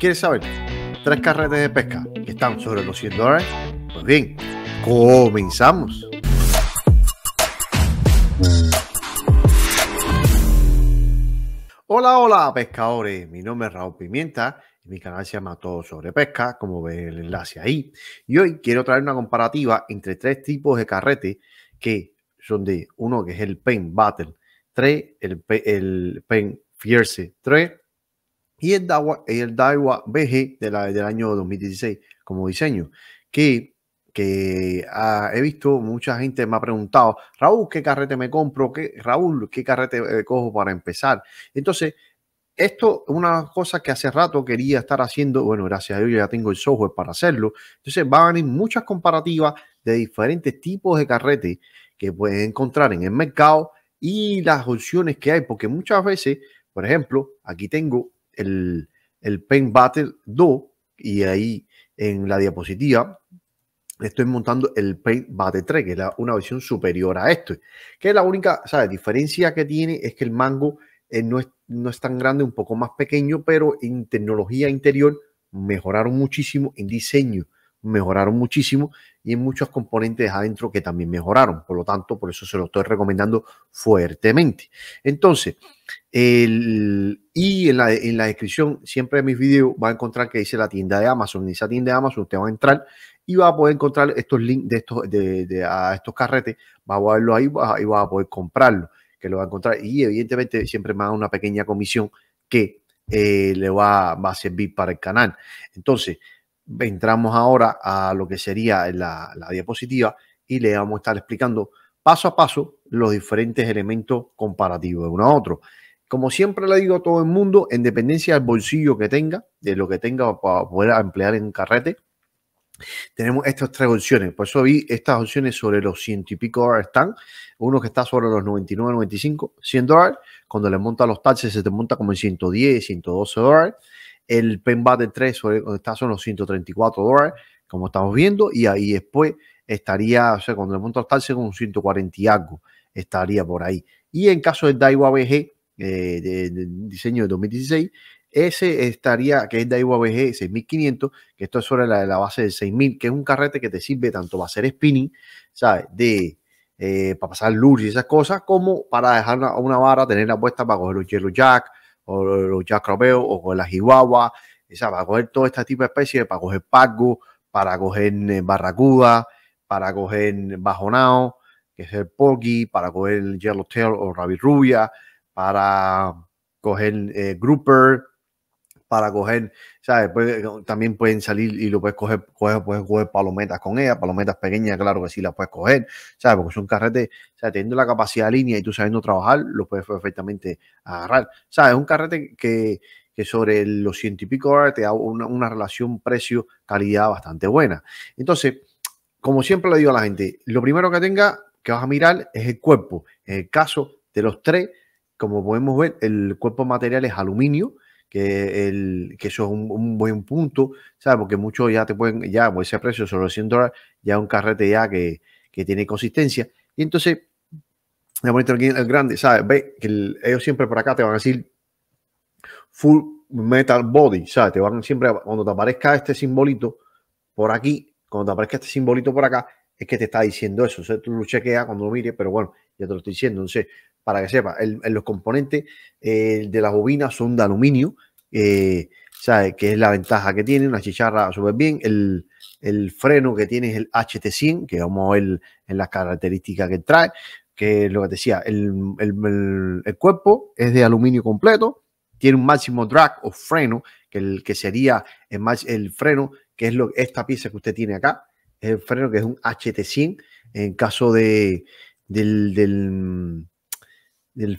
¿Quieres saber? Tres carretes de pesca que están sobre los 100 dólares. Pues bien, comenzamos. Hola, hola pescadores, mi nombre es Raúl Pimienta y mi canal se llama Todo sobre Pesca, como ve el enlace ahí. Y hoy quiero traer una comparativa entre tres tipos de carrete que son de uno que es el Pen Battle 3, el, el Pen Fierce 3 y el Daiwa, el BG de la, del año 2016 como diseño, que, que ah, he visto mucha gente me ha preguntado, Raúl, ¿qué carrete me compro? ¿Qué, Raúl, ¿qué carrete eh, cojo para empezar? Entonces, esto es una cosa que hace rato quería estar haciendo, bueno, gracias a Dios ya tengo el software para hacerlo. Entonces van a venir muchas comparativas de diferentes tipos de carrete que pueden encontrar en el mercado y las opciones que hay, porque muchas veces, por ejemplo, aquí tengo el, Paint Butter 2 y ahí en la diapositiva estoy montando el Paint Butter 3, que es una versión superior a esto. Que la única ¿sabes? diferencia que tiene es que el mango eh, no, es, no es tan grande, un poco más pequeño, pero en tecnología interior mejoraron muchísimo en diseño mejoraron muchísimo y en muchos componentes adentro que también mejoraron. Por lo tanto, por eso se lo estoy recomendando fuertemente. Entonces, y en la, descripción siempre de mis videos va a encontrar que dice la tienda de Amazon. esa tienda de Amazon usted va a entrar y va a poder encontrar estos links de estos, de, a estos carretes. Va a verlo ahí y va a poder comprarlo, que lo va a encontrar. Y evidentemente siempre me da una pequeña comisión que eh, le va, va a servir para el canal. Entonces, entramos ahora a lo que sería la, diapositiva y le vamos a estar explicando paso a paso los diferentes elementos comparativos de uno a otro. Como siempre le digo a todo el mundo, en dependencia del bolsillo que tenga, de lo que tenga para poder emplear en carrete, tenemos estas tres opciones. Por eso vi estas opciones sobre los ciento y pico dólares están. Uno que está sobre los 99, 95, 100 dólares. Cuando le monta los taxes se te monta como en 110, 112 dólares. El Pen de 3 está son los 134 dólares, como estamos viendo, y ahí después estaría, o sea, cuando el monto está con un 140 y algo, estaría por ahí. Y en caso del Daiwa BG, eh, diseño de 2016, ese estaría, que es Daiwa BG 6500, que esto es sobre la, la base de 6000, que es un carrete que te sirve tanto para hacer spinning, ¿sabes? De, eh, para pasar luz y esas cosas, como para dejar una, vara, tenerla puesta para coger un yellow jack o los yacrobeos, o con las jihuahua, Para coger todo este tipo de especies, para coger pargo, para coger eh, barracuda, para coger bajonao, que es el porgy, para coger yellowtail o rabirrubia, para coger eh, grouper, para coger, ¿sabes? Pues, eh, también pueden salir y lo puedes coger, puedes coger palometas con ella, palometas pequeñas, claro que sí las puedes coger, ¿sabes? Porque un un ¿sabes? Teniendo la capacidad de línea y tú sabiendo trabajar, lo puedes perfectamente agarrar, ¿sabes? Un carrete que, sobre los ciento y pico te da una, una relación precio-calidad bastante buena. Entonces, como siempre le digo a la gente, lo primero que tenga que vas a mirar es el cuerpo. En el caso de los tres, como podemos ver, el cuerpo material es aluminio, que, eso es un, buen punto, ¿sabes? Porque muchos ya te pueden, ya por pues, ese precio, solo 100 dólares, ya un carrete ya que, tiene consistencia. Y entonces, el grande, ¿sabes? Ve que ellos siempre por acá te van a decir full metal body, ¿sabes? Te van siempre, cuando te aparezca este simbolito por aquí, cuando te aparezca este simbolito por acá, es que te está diciendo eso. O sea, tú lo chequeas cuando lo mires, pero bueno, ya te lo estoy diciendo. Entonces, para que sepa, los componentes eh, de la bobina son de aluminio, eh, ¿sabes? Que es la ventaja que tiene, una chicharra súper bien. El, freno que tiene es el HT100, que vamos a ver en las características que trae, que es lo que te decía, el, cuerpo es de aluminio completo, tiene un máximo drag o freno, que, el, que sería el, el freno, que es lo, esta pieza que usted tiene acá, es el freno que es un HT100. En caso de, del,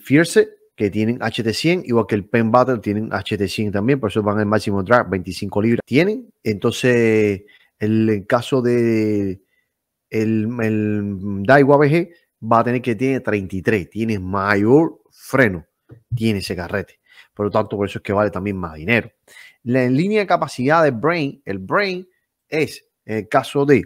Fierce, que tienen HT100, igual que el Pen Battle tienen HT100 también, por eso van al máximo drag, 25 libras tienen. Entonces, el, el caso de el, el Daiwa BG va a tener que tiene 33, tiene mayor freno, tiene ese carrete. Por lo tanto, por eso es que vale también más dinero. La línea de capacidad de Brain, el Brain es el caso de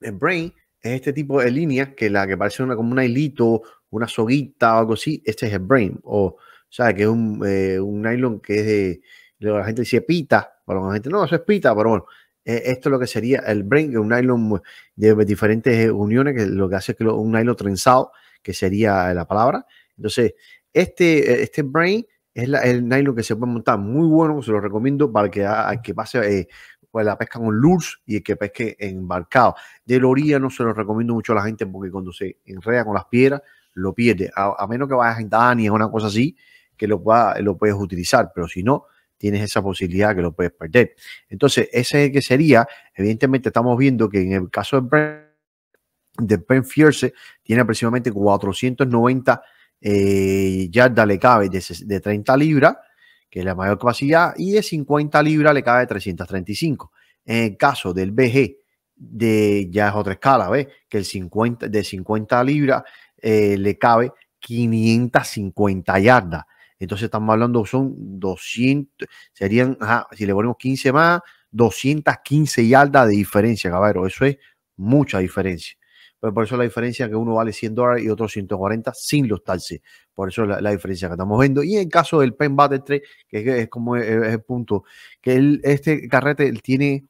el Brain es este tipo de líneas que la que parece una, como un hilito, una soguita o algo así, este es el brain, o, sea, que es un, eh, un, nylon que es la gente dice pita, pero la gente no, eso es pita, pero bueno, eh, esto es lo que sería el brain, que un nylon de diferentes uniones, que lo que hace es que lo, un nylon trenzado, que sería la palabra. Entonces, este, este brain es el nylon que se puede montar, muy bueno, se lo recomiendo para que, que pase eh, pues la pesca con lures y el que pesque embarcado. De orilla no se lo recomiendo mucho a la gente porque cuando se enreda con las piedras lo pierde, a, menos que vayas en Dani o una cosa así, que lo, lo puedes utilizar, pero si no, tienes esa posibilidad que lo puedes perder. Entonces, ese que sería, evidentemente estamos viendo que en el caso de Penn Fierce, tiene aproximadamente 490 eh, yardas cabe de 30 libras, que es la mayor capacidad, y de 50 libras le cabe 335. En el caso del BG, de, ya es otra escala, ¿ves? Que el 50, de 50 libras eh, le cabe 550 yardas. Entonces estamos hablando, son 200, serían, si le ponemos 15 más, 215 yardas de diferencia, caballero. Eso es mucha diferencia por eso la diferencia que uno vale 100 dólares y otro 140 sin los taxes. Por eso la, diferencia que estamos viendo. Y en el caso del Pen Battle 3, que es, como el punto, que este carrete tiene,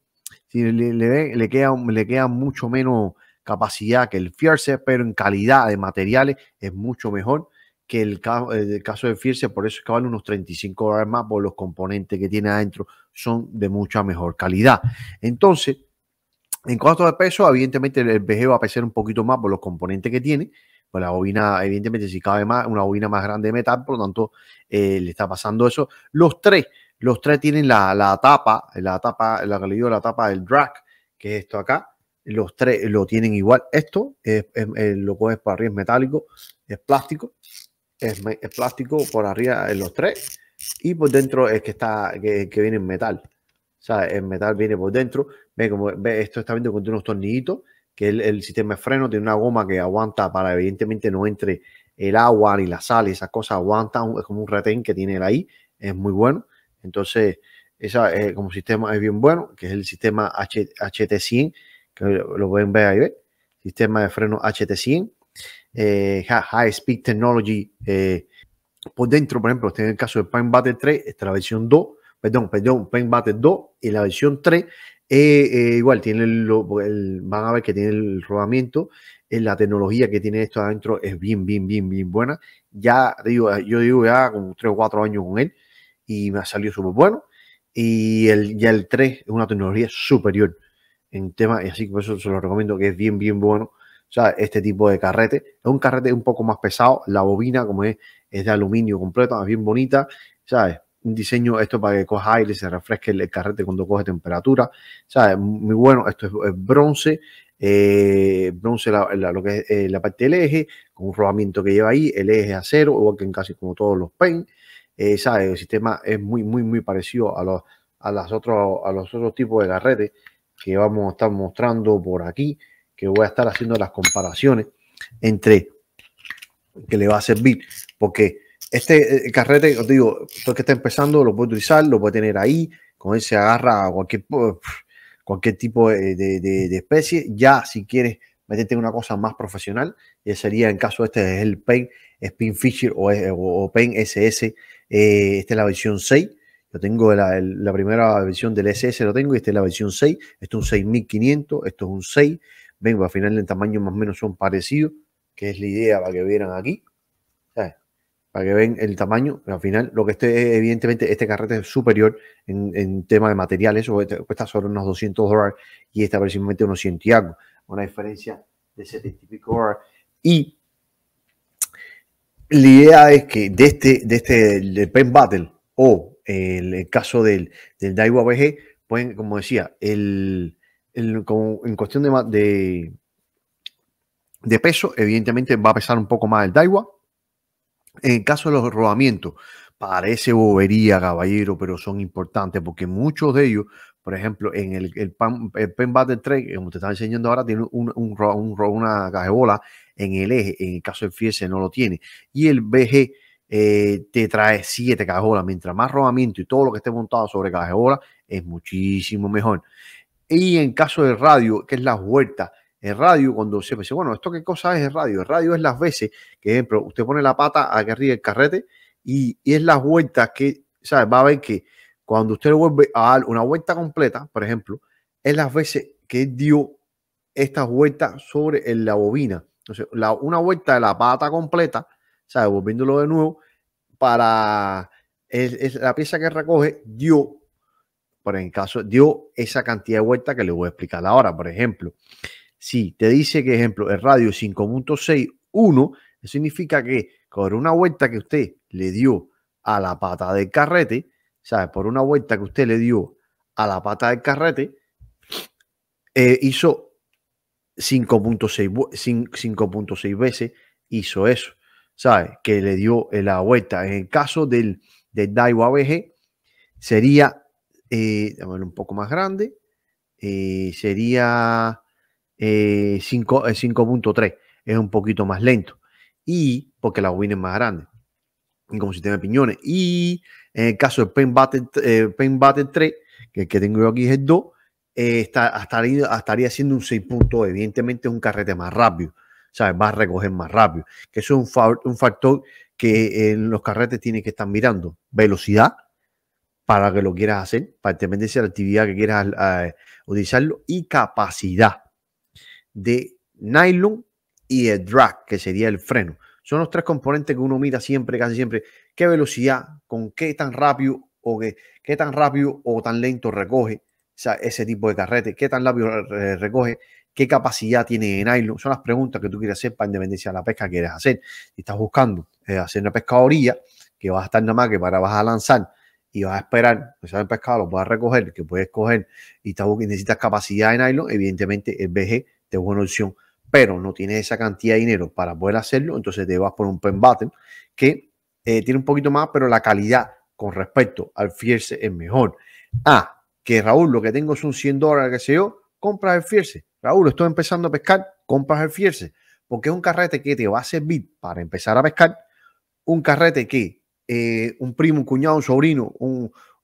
le, queda, le queda mucho menos capacidad que el Fierce, pero en calidad de materiales es mucho mejor que el, caso de Fierce, por eso es que vale unos 35 dólares más por los componentes que tiene adentro, son de mucha mejor calidad. Entonces, en cuanto al peso, evidentemente el BG va a pesar un poquito más por los componentes que tiene. Pues la bobina, evidentemente, si cabe más, una bobina más grande de metal, por lo tanto, eh, le está pasando eso. Los tres, los tres tienen la, la tapa, la tapa, la que le digo, la tapa del drag, que es esto acá. Los tres lo tienen igual. Esto es, es lo por arriba, es metálico, es plástico, es, plástico por arriba en los tres. Y por dentro es que está, que, que viene en metal. O sea, el metal viene por dentro. Ve como ve, esto está viendo con unos tornillitos, que el, sistema de freno tiene una goma que aguanta para evidentemente no entre el agua ni la sal y esas cosas. Aguanta, es como un retén que tiene ahí, es muy bueno. Entonces, esa, eh, como sistema es bien bueno, que es el sistema HT100, que lo pueden ver ahí, ¿ve? sistema de freno HT100, eh, High Speed Technology. Eh, por dentro, por ejemplo, este en el caso del Pine Battle 3, esta es la versión 2, perdón, perdón, Butter 2 y la versión 3. Eh, eh, igual tiene el, van a ver que tiene el rodamiento, eh, la tecnología que tiene esto adentro es bien, bien, bien, bien buena. Ya digo, ah, yo digo ya como 3 o 4 años con él y me ha salido súper bueno. Y el, ya el 3 es una tecnología superior en tema, y así que por eso se lo recomiendo que es bien, bien bueno. O sea, este tipo de carrete es un carrete un poco más pesado. La bobina, como es, es de aluminio completo, es bien bonita, ¿sabes? un diseño esto para que coja aire, se refresque el, carrete cuando coge temperatura, Muy bueno, esto es, bronce, eh, bronce la, lo que es eh, la parte del eje, con un rodamiento que lleva ahí, el eje acero, igual que en casi como todos los pen, eh, El sistema es muy, muy, muy parecido a los, a las otros, a los otros tipos de carretes que vamos a estar mostrando por aquí, que voy a estar haciendo las comparaciones entre que le va a servir, porque este eh, carrete, os digo, todo que está empezando lo puede utilizar, lo puede tener ahí, con él se agarra a cualquier, cualquier tipo eh, de, especie. Ya si quieres meterte en una cosa más profesional, ya sería en caso este es el PEN Spin Fisher o, PEN SS, eh, esta es la versión 6. Yo tengo la, la, primera versión del SS, lo tengo, y esta es la versión 6. Esto es un 6500, esto es un 6. Vengo, al final el tamaño más o menos son parecidos, que es la idea para que vieran aquí para que ven el tamaño. Al final, lo que este, evidentemente, este carrete es superior en, tema de materiales, este, cuesta solo unos 200 dólares y está aproximadamente unos 100 y una diferencia de 70 y dólares. Y la idea es que de este, de este el Pen Battle o el, caso del, del Daiwa BG, pueden, como decía, el, en cuestión de, de, de, peso, evidentemente va a pesar un poco más el Daiwa, en el caso de los rodamientos, parece bobería, caballero, pero son importantes porque muchos de ellos, por ejemplo, en el, el, pan, Battle 3, eh, como te estaba enseñando ahora, tiene un, un, una cajebola en el eje. En el caso del Fiese no lo tiene. Y el BG eh, te trae siete cajolas. Mientras más rodamiento y todo lo que esté montado sobre cajeola es muchísimo mejor. Y en caso del radio, que es la vuelta, el radio, cuando se dice, bueno, ¿esto qué cosa es el radio? El radio es las veces que, ejemplo, usted pone la pata aquí arriba el carrete y, es las vueltas que, ¿sabes? Va a ver que cuando usted vuelve a dar una vuelta completa, por ejemplo, es las veces que dio estas vueltas sobre la bobina. Entonces, la, una vuelta de la pata completa, ¿sabes? Volviéndolo de nuevo, para es la pieza que recoge, dio, por en caso, dio esa cantidad de vueltas que le voy a explicar ahora, por ejemplo si te dice que, ejemplo, el radio es 5.61, significa que por una vuelta que usted le dio a la pata del carrete, ¿sabes? Por una vuelta que usted le dio a la pata del carrete, eh, hizo 5.6 veces, hizo eso, ¿sabes? Que le dio eh, la vuelta. En el caso del, del Daiwa BG, sería, eh, un poco más grande, eh, sería 5.3 eh, eh, es un poquito más lento. Y porque la bobina es más grande, como sistema de piñones. Y en el caso del Pen Battle, 3, eh, que tengo yo aquí es el 2, está, estaría, estaría haciendo un 6 punto Evidentemente es un carrete más rápido, ¿sabes? Va a recoger más rápido. Que eso es un, factor que los carretes tienen que estar mirando. Velocidad, para que lo quieras hacer, para tener de la actividad que quieras utilizarlo, y capacidad de nylon y el drag, que sería el freno. Son los tres componentes que uno mira siempre, casi siempre, qué velocidad, con qué tan rápido o qué, qué tan rápido o tan lento recoge o sea, ese tipo de carrete, qué tan rápido recoge, qué capacidad tiene en nylon. Son las preguntas que tú quieres hacer para independencia de la pesca que quieres hacer. Si estás buscando eh, hacer una pesca que vas a estar nada más que para vas a lanzar y vas a esperar que pues, el pescado, lo puedas recoger, que puedes coger y, estás, y necesitas capacidad en nylon, evidentemente el BG es buena opción, pero no tiene esa cantidad de dinero para poder hacerlo, entonces te vas por un pen que eh, tiene un poquito más, pero la calidad con respecto al Fierce es mejor. Ah, que Raúl, lo que tengo son 100 dólares, que se yo, compras el Fierce. Raúl, estoy empezando a pescar, compras el Fierce, porque es un carrete que te va a servir para empezar a pescar, un carrete que eh, un primo, un cuñado, un sobrino,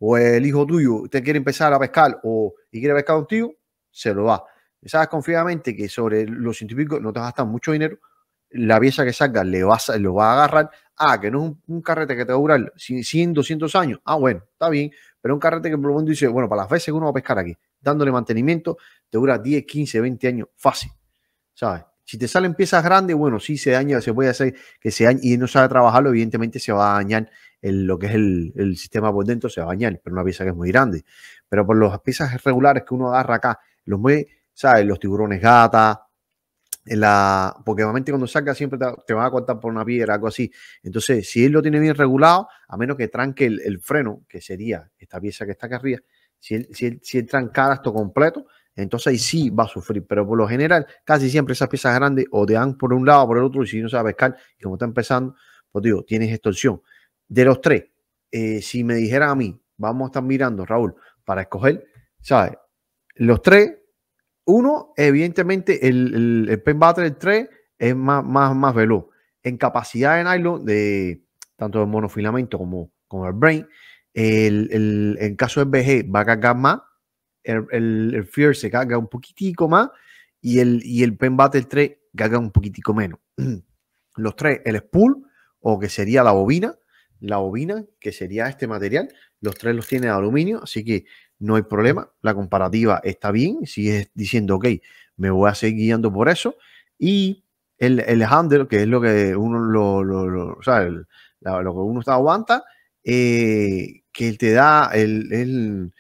o el hijo tuyo, te quiere empezar a pescar o, quiere pescar contigo, se lo va sabes confiadamente que sobre los científicos no te vas a gastar mucho dinero, la pieza que salga le vas, lo va a agarrar. Ah, que no es un, carrete que te va a durar 100, 200 años. Ah, bueno, está bien. Pero un carrete que por lo menos dice, bueno, para las veces que uno va a pescar aquí, dándole mantenimiento, te dura 10, 15, 20 años fácil. ¿Sabes? Si te salen piezas grandes, bueno, si se daña, se puede hacer que se dañe y no sabe trabajarlo, evidentemente se va a dañar lo que es el, el, sistema por dentro, se va a dañar, pero una pieza que es muy grande. Pero por las piezas regulares que uno agarra acá, los mueve, ¿sabes? Los tiburones gata, la, porque normalmente cuando salga siempre te, van a cortar por una piedra, algo así. Entonces, si él lo tiene bien regulado, a menos que tranque el, freno, que sería esta pieza que está acá arriba, si él, si él, si esto completo, entonces ahí sí va a sufrir. Pero por lo general, casi siempre esas piezas grandes o te dan por un lado o por el otro, y si no sabe pescar, y como está empezando, pues digo, tienes extorsión. De los tres, eh, si me dijera a mí, vamos a estar mirando, Raúl, para escoger, ¿sabes? Los tres uno, evidentemente, el, Pen Battle 3 es más, más, más veloz. En capacidad de nylon, de, tanto el monofilamento como, como el brain, En el, caso de BG va a cargar más, el, el, Fear se carga un poquitico más y el, y el Pen Battle 3 carga un poquitico menos. Los tres, el spool o que sería la bobina, la bobina, que sería este material. Los tres los tiene de aluminio, así que no hay problema. La comparativa está bien. es diciendo, ok, me voy a seguir guiando por eso. Y el, el handle, que es lo que uno lo, lo, lo que uno está aguanta, eh, que te da el,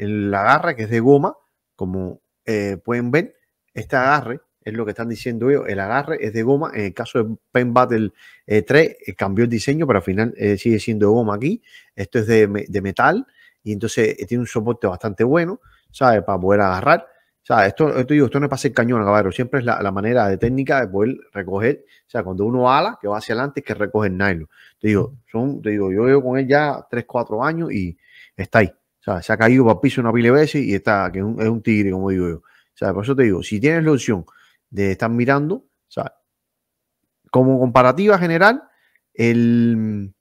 el, agarre que es de goma, como eh, pueden ver, este agarre es lo que están diciendo ellos, el agarre es de goma, en el caso de Pen Battle 3 eh, eh, cambió el diseño, pero al final eh, sigue siendo goma aquí, esto es de, metal y entonces tiene un soporte bastante bueno, ¿sabes? Para poder agarrar. O sea, esto, esto, digo, esto no es para ser cañón, caballero. Siempre es la, manera de técnica de poder recoger. O sea, cuando uno ala, que va hacia adelante, es que recoge el nylon. Te digo, son, te digo, yo veo con él ya 3, 4 años y está ahí. O sea, se ha caído para piso una pile veces y está, que es un, tigre, como digo yo. O sea, por eso te digo, si tienes la opción de estar mirando. O sea, como comparativa general, el,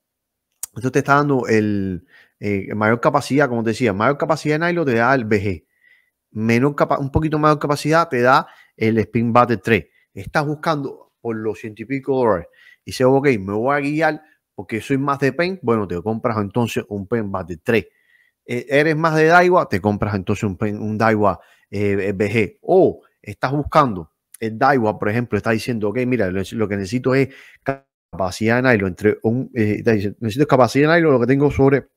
esto te está dando el eh, mayor capacidad, como te decía, mayor capacidad de nylon te da el BG. un poquito mayor capacidad te da el Spin Butter 3. Estás buscando por los ciento y pico dólares. Y dices, ok, me voy a guiar porque soy más de pen, Bueno, te compras entonces un Pen Butter 3. E, eres más de Daiwa, te compras entonces un, un Daiwa eh, BG. O estás buscando Daiwa, por ejemplo, está diciendo, ok, mira, lo, que necesito es capacidad de nylon, entre un, eh, necesito capacidad de lo que tengo sobre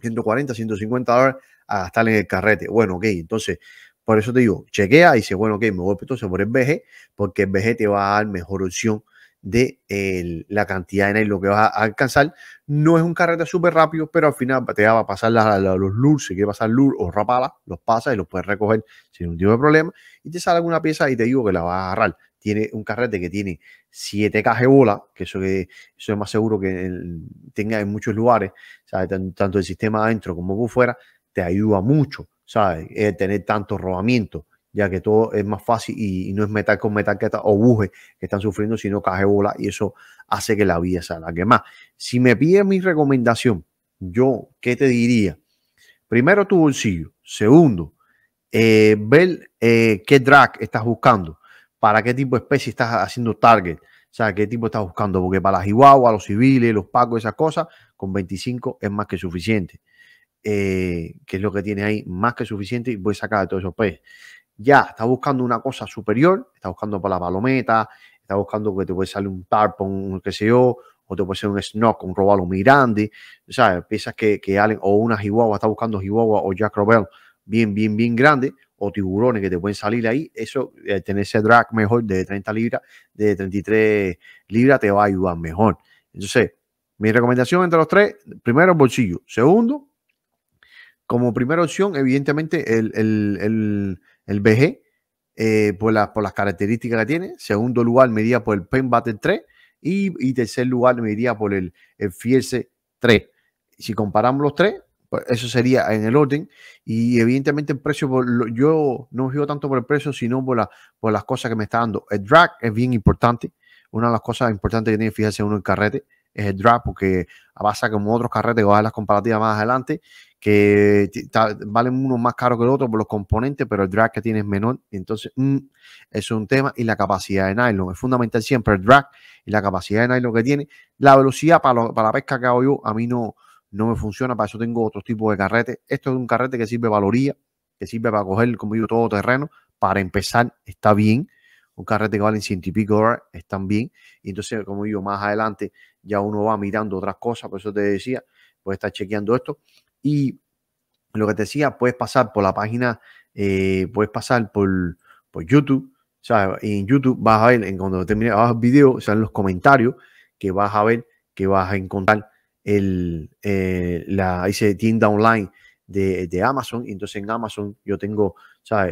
140, 150 dólares a gastar en el carrete. Bueno, ok, entonces, por eso te digo, chequea y dice, bueno, ok, me voy entonces por el BG, porque el BG te va a dar mejor opción de la cantidad de lo que vas a, alcanzar. No es un carrete súper rápido, pero al final te va a pasar los lures, si quieres pasar lures o rapala, los pasas y los puedes recoger sin ningún tipo de problema. Y te sale alguna pieza y te digo que la vas a agarrar. Tiene un carrete que tiene 7 cajas bola, que eso, es más seguro que tenga en muchos lugares, tanto el sistema adentro como por fuera, te ayuda mucho, ¿sabes? tener tanto robamiento ya que todo es más fácil y, no es metal con metal que o buje que están sufriendo, sino caje bola y eso hace que la vida salga que más. Si me pides mi recomendación, yo, ¿qué te diría? Primero tu bolsillo. Segundo, eh, ver eh, qué drag estás buscando, para qué tipo de especie estás haciendo target. O sea, qué tipo estás buscando, porque para las a los civiles, los pacos, esas cosas, con 25 es más que suficiente. Eh, qué que es lo que tiene ahí, más que suficiente, y voy a sacar de todos esos peces ya está buscando una cosa superior, está buscando para la palometa, está buscando que te puede salir un tarpon, un qué sé yo, o te puede ser un snock, un robalo o sea Piezas que, que o una Chihuahua, está buscando Chihuahua o Jack Robel bien, bien, bien grande, o tiburones que te pueden salir ahí, eso, eh, tener ese drag mejor de 30 libras, de 33 libras, te va a ayudar mejor. Entonces, mi recomendación entre los tres, primero el bolsillo, segundo, como primera opción, evidentemente, el, el el BG, eh, por, las características que tiene. Segundo lugar me iría por el Pen Battle 3 y, tercer lugar me iría por el, el Fierce 3. Si comparamos los tres, pues eso sería en el orden y evidentemente el precio, yo no me fijo tanto por el precio, sino por, por las cosas que me está dando. El drag es bien importante, una de las cosas importantes que tiene que fijarse uno en carrete es el drag porque pasa como otros carretes que va a las comparativas más adelante que valen unos más caro que el otro por los componentes, pero el drag que tiene es menor. Entonces, mm, es un tema. Y la capacidad de nylon. Es fundamental siempre el drag y la capacidad de nylon que tiene. La velocidad para, para la pesca que hago yo, a mí no, no me funciona. Para eso tengo otro tipo de carrete. Esto es un carrete que sirve valoría que sirve para coger, como yo, todo terreno. Para empezar, está bien. Un carrete que vale ciento y pico dólares, están bien. Y entonces, como digo, más adelante ya uno va mirando otras cosas. Por eso te decía, pues estar chequeando esto. Y lo que te decía, puedes pasar por la página, eh, puedes pasar por, por YouTube. O en YouTube vas a ver, en cuando termine el video, o sea, en los comentarios, que vas a ver que vas a encontrar el, eh, la tienda online de, Amazon. entonces en Amazon yo tengo,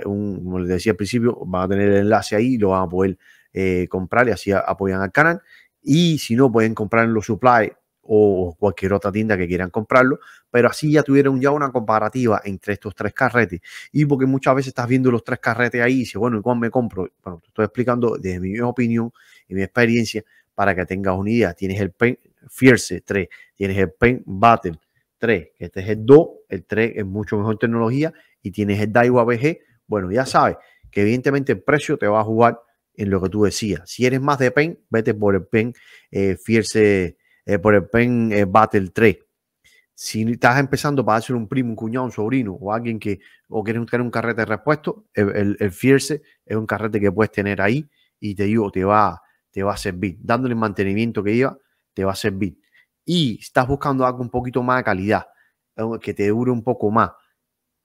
Un, como les decía al principio, va a tener el enlace ahí, lo van a poder eh, comprar y así apoyan al canal. Y si no, pueden comprar en los Supplies o cualquier otra tienda que quieran comprarlo, pero así ya tuvieron ya una comparativa entre estos tres carretes. Y porque muchas veces estás viendo los tres carretes ahí y dices, bueno, ¿y cuál me compro? Bueno, te estoy explicando desde mi opinión y mi experiencia para que tengas una idea. Tienes el Pen Fierce 3, tienes el Pen Battle 3, que este es el 2, el 3 es mucho mejor tecnología y tienes el Daiwa BG. Bueno, ya sabes que evidentemente el precio te va a jugar en lo que tú decías. Si eres más de Pen, vete por el Pen eh, Fierce eh, por el Pen eh, Battle 3. Si estás empezando para hacer un primo, un cuñado, un sobrino o alguien que o quieres tener un carrete repuesto, el, el, Fierce es un carrete que puedes tener ahí y te digo, te va, te va a servir. Dándole el mantenimiento que iba... te va a servir. Y estás buscando algo un poquito más de calidad, que te dure un poco más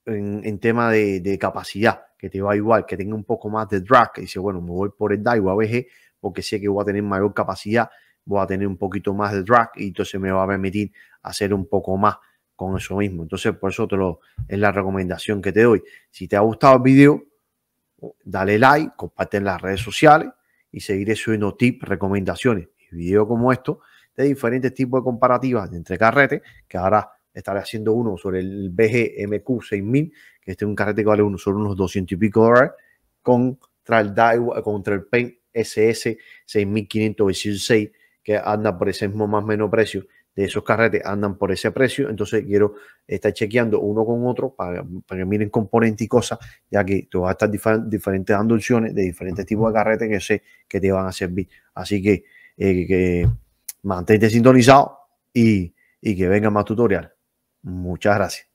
en, tema de, capacidad, que te va igual, que tenga un poco más de drag, que dice, bueno, me voy por el Daiwa BG porque sé que voy a tener mayor capacidad voy a tener un poquito más de drag y entonces me va a permitir hacer un poco más con eso mismo. Entonces, por eso te lo, es la recomendación que te doy. Si te ha gustado el video, dale like, comparte en las redes sociales y seguiré subiendo tips, recomendaciones y videos como esto de diferentes tipos de comparativas entre carretes, que ahora estaré haciendo uno sobre el BGMQ 6000, que este es un carrete que vale uno, sobre unos 200 y pico dólares, contra el, Daiwa, contra el SS 6526 que andan por ese mismo más o menos precio de esos carretes andan por ese precio, entonces quiero estar chequeando uno con otro para, para que miren componentes y cosas, ya que tú vas a estar diferentes dando de diferentes tipos de carretes que sé que te van a servir. Así que, eh, que mantente sintonizado y, y que venga más tutorial Muchas gracias.